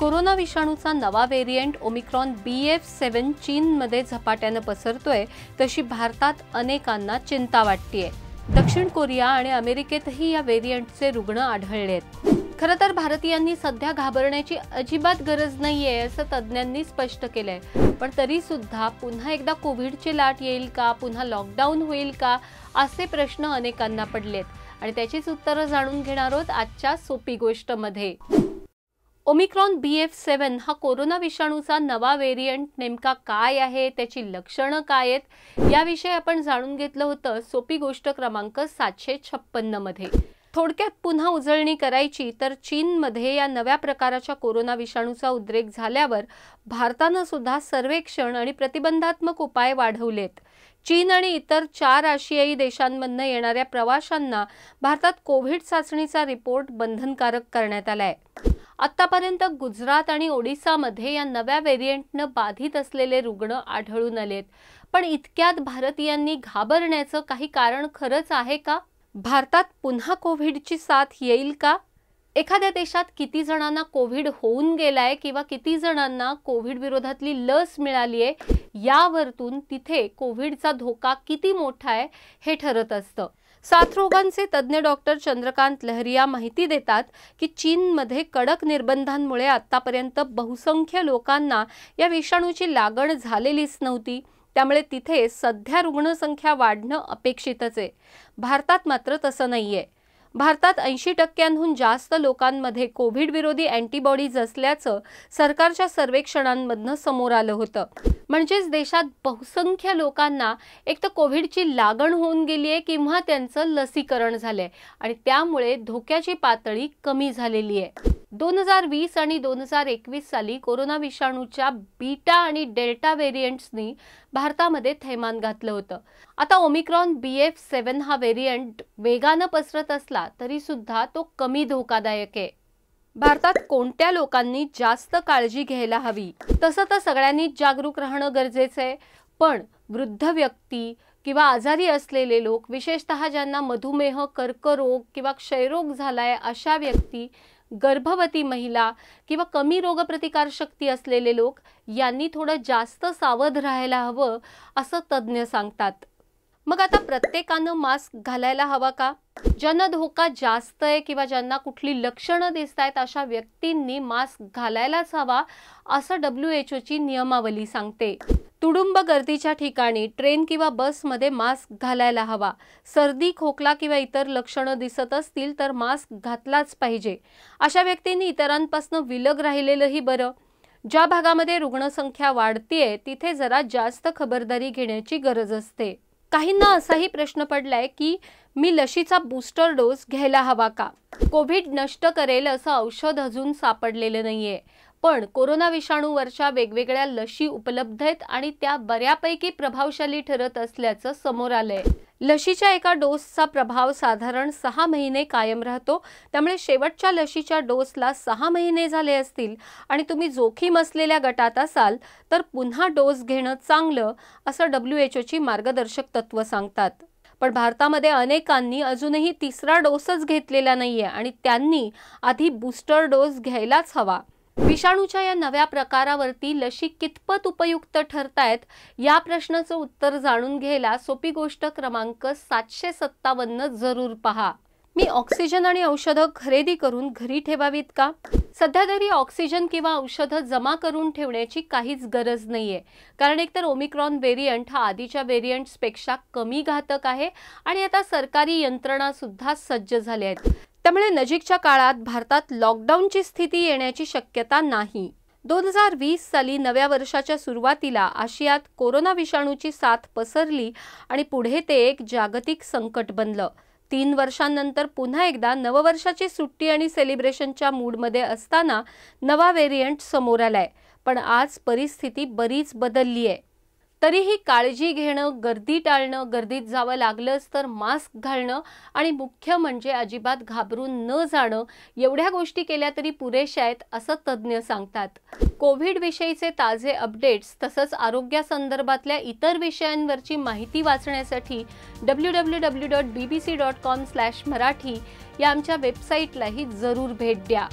corona विषाणूचा नवा variant Omicron B F seven चीनमध्ये झपाट्यानं पसरतोय तशी भारतात अनेकांना चिंता वाटतेय दक्षिण कोरिया आणि अमेरिकेतही या व्हेरियंटचे रुग्ण आढळले आहेत खरं तर भारतीयांनी सध्या घाबरण्याची अजिबात गरज नाहीये आहे असं तज्ज्ञांनी स्पष्ट केलं पण तरी सुद्धा पुन्हा एकदा कोविडची लाट येईल का पुन्हा लॉकडाऊन होईल का असे प्रश्न अनेकांना पडलेत आणि त्याचीच उत्तरं जाणून घेणार आहोत आजच्या सोपी गोष्टमध्ये ओमिक्रॉन बी एफ सेवन हा कोरोना विषाणूचा नवा व्हेरियंट नेमका काय आहे त्याची लक्षणं काय आहेत याविषयी आपण जाणून घेतलं होतं सोपी गोष्ट क्रमांक सातशे छप्पन्नमध्ये थोडक्यात पुन्हा उजळणी करायची तर चीनमध्ये या नव्या प्रकाराच्या कोरोना विषाणूचा उद्रेक झाल्यावर भारतानं सुद्धा सर्वेक्षण आणि प्रतिबंधात्मक उपाय वाढवलेत चीन आणि इतर चार आशियाई देशांमधनं येणाऱ्या प्रवाशांना भारतात कोविड चाचणीचा रिपोर्ट बंधनकारक करण्यात आला आहे आतापर्यंत गुजरात आणि ओडिसामध्ये या नव्या व्हेरियंटनं बाधित असलेले रुग्ण आढळून आलेत पण इतक्यात भारतीयांनी घाबरण्याचं काही कारण खरंच आहे का भारतात पुन्हा कोविडची साथ येईल का एखाद्या देशात किती जणांना कोविड होऊन गेलाय किंवा किती जणांना कोविड विरोधातली लस मिळाली आहे यावरतून तिथे कोविडचा धोका किती मोठा आहे हे ठरत असतं साथरोगांचे तज्ज्ञ डॉक्टर चंद्रकांत लहरिया माहिती देतात की चीनमध्ये कडक निर्बंधांमुळे आत्तापर्यंत बहुसंख्य लोकांना या विषाणूची लागण झालेलीच नव्हती त्यामुळे तिथे सध्या रुग्णसंख्या वाढणं अपेक्षितच आहे भारतात मात्र तसं आहे भारतात ऐंशी टक्क्यांहून जास्त लोकांमध्ये कोविड विरोधी अँटीबॉडीज असल्याचं सरकारच्या सर्वेक्षणांमधनं समोर आलं होतं म्हणजेच देशात बहुसंख्य लोकांना एक तर कोविडची लागण होऊन गेली आहे किंवा त्यांचं लसीकरण झालंय आहे आणि त्यामुळे धोक्याची पातळी कमी झालेली आहे दोन हजार वीस आणि दोन हजार एकवीस साली कोरोना विषाणूच्या बीटा आणि डेल्टा व्हेरियंट्सनी भारतामध्ये थैमान घातलं होतं आता ओमिक्रॉन बी एफ सेवन हा व्हेरियंट वेगानं पसरत असला तरी सुद्धा तो कमी धोकादायक आहे भारतात कोणत्या लोकांनी जास्त काळजी घ्यायला हवी तसं तर सगळ्यांनीच जागरूक राहणं गरजेचं आहे पण वृद्ध व्यक्ती किंवा आजारी असलेले लोक विशेषत ज्यांना मधुमेह कर्करोग किंवा क्षयरोग झालाय अशा व्यक्ती गर्भवती महिला किंवा कमी रोगप्रतिकारशक्ती असलेले लोक यांनी थोडं जास्त सावध राहायला हवं असं तज्ज्ञ सांगतात मग आता प्रत्येकानं मास्क घालायला हवा का ज्यांना धोका जास्त आहे किंवा ज्यांना कुठली लक्षणं दिसत आहेत अशा व्यक्तींनी मास्क घालायलाच हवा असं डब्ल्यू एच ओची नियमावली सांगते तुडुंब गर्दीच्या ठिकाणी ट्रेन किंवा बसमध्ये मास्क घालायला हवा सर्दी खोकला किंवा इतर लक्षणं दिसत असतील तर मास्क घातलाच पाहिजे अशा व्यक्तींनी इतरांपासून विलग राहिलेलंही बरं ज्या भागामध्ये रुग्णसंख्या वाढतीये तिथे जरा जास्त खबरदारी घेण्याची गरज असते काहींना असाही प्रश्न पडलाय की मी लशीचा बूस्टर डोस घ्यायला हवा का कोविड नष्ट करेल असं औषध अजून सापडलेलं नाहीये पण कोरोना विषाणूवरच्या वेगवेगळ्या लशी उपलब्ध आहेत आणि त्या बऱ्यापैकी प्रभावशाली ठरत असल्याचं समोर आलंय लशीच्या एका डोसचा प्रभाव साधारण सहा महिने कायम राहतो त्यामुळे शेवटच्या लशीच्या डोसला सहा महिने झाले असतील आणि तुम्ही जोखीम असलेल्या गटात असाल तर पुन्हा डोस घेणं चांगलं असं डब्ल्यू एच ओची मार्गदर्शक तत्व सांगतात पण भारतामध्ये अनेकांनी अजूनही तिसरा डोसच घेतलेला नाहीये आणि त्यांनी आधी बूस्टर डोस घ्यायलाच हवा विषाणूच्या या नव्या प्रकारावरती लशी कितपत उपयुक्त ठरतायत या प्रश्नाचं उत्तर जाणून घ्यायला सोपी गोष्ट क्रमांक सातशे सत्तावन्न जरूर पहा मी ऑक्सिजन आणि औषधं खरेदी करून घरी ठेवावीत का सध्या तरी ऑक्सिजन किंवा औषधं जमा करून ठेवण्याची काहीच गरज नाही आहे कारण एकतर ओमिक्रॉन वेरियंट हा आधीच्या वेरियंट्सपेक्षा कमी घातक आहे आणि आता सरकारी यंत्रणासुद्धा सज्ज झाल्या आहेत त्यामुळे नजीकच्या काळात भारतात लॉकडाऊनची स्थिती येण्याची शक्यता नाही दोन हजार वीस साली नव्या वर्षाच्या सुरुवातीला आशियात कोरोना विषाणूची साथ पसरली आणि पुढे ते एक जागतिक संकट बनलं तीन वर्षांनंतर पुन्हा एकदा नववर्षाची सुट्टी आणि सेलिब्रेशनच्या मूडमध्ये असताना नवा व्हेरियंट समोर आलाय पण आज परिस्थिती बरीच बदलली आहे तरीही काळजी घेणं गर्दी टाळणं गर्दीत जावं लागलंच तर मास्क घालणं आणि मुख्य म्हणजे अजिबात घाबरून न जाणं एवढ्या गोष्टी केल्या तरी पुरेशा आहेत असं तज्ज्ञ सांगतात कोविडविषयीचे ताजे अपडेट्स तसंच आरोग्यासंदर्भातल्या इतर विषयांवरची माहिती वाचण्यासाठी W W W dot B B C dot com slash Marathi या आमच्या वेबसाईटलाही जरूर भेट द्या